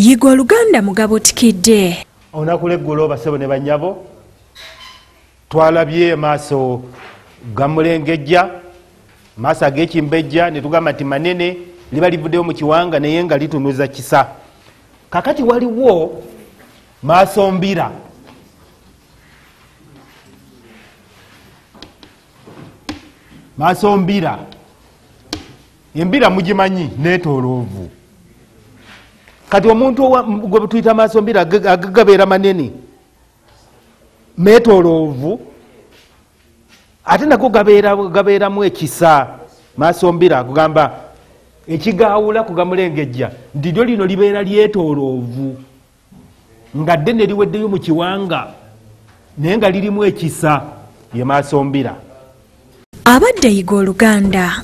yiga oluganda mugabo otikidde olunaku lweggulo basebo ne banyabo twalabye maaso gamulengejja maaso ag'ekimbejja ne tugamba nti manene liba livuddewo mu kiwanga naye nga litunuza kisa kakati waliwo maaso mbira maaso mbira embira mugimanyi neetoloovu kati omuntu gwe tuyita amasombiro agagabeera manene metolovu ate nago gabeeramu ekisa masombiro akugamba ekigawula kugamulengejja ndilyo lino libeera lyetolovu nga dde neliweddeyo mu kiwanga naye nga lirimu ekisa yemasombira abadde yiga oluganda